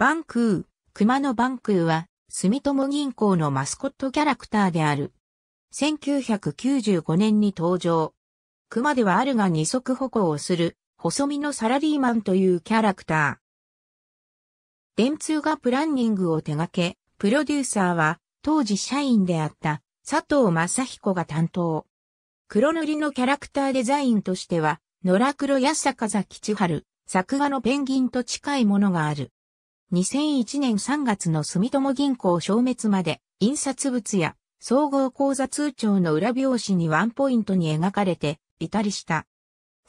バンクー、熊野バンクーは、住友銀行のマスコットキャラクターである。1995年に登場。熊ではあるが二足歩行をする、細身のサラリーマンというキャラクター。電通がプランニングを手掛け、プロデューサーは、当時社員であった佐藤正彦が担当。黒塗りのキャラクターデザインとしては、野良黒安坂崎千春、作画のペンギンと近いものがある。2001年3月の住友銀行消滅まで、印刷物や総合口座通帳の裏表紙にワンポイントに描かれて、いたりした。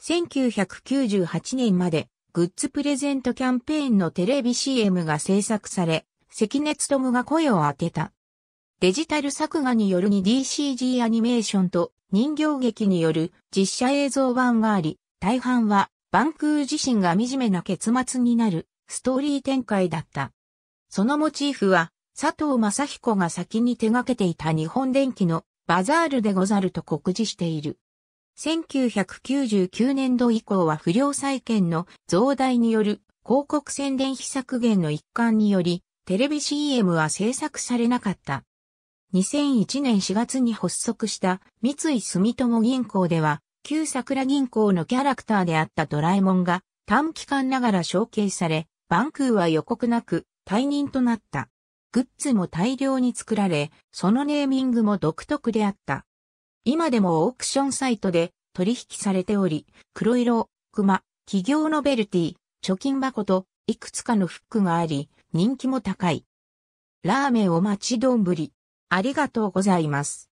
1998年まで、グッズプレゼントキャンペーンのテレビ CM が制作され、関根勤が声を当てた。デジタル作画による 2DCG アニメーションと人形劇による実写映像版があり、大半はバンクー自身が惨めな結末になるストーリー展開だった。そのモチーフは、佐藤正彦が先に手掛けていた日本電機のバザールでござると告示している。1999年度以降は不良債権の増大による広告宣伝費削減の一環により、テレビ CM は制作されなかった。2001年4月に発足した三井住友銀行では、旧桜銀行のキャラクターであったドラえもんが短期間ながら承継され、バンクーは予告なく退任となった。グッズも大量に作られ、そのネーミングも独特であった。今でもオークションサイトで取引されており、黒色、熊、企業のベルティ、貯金箱といくつかのフックがあり、人気も高い。ラーメンお待ち丼。ありがとうございます。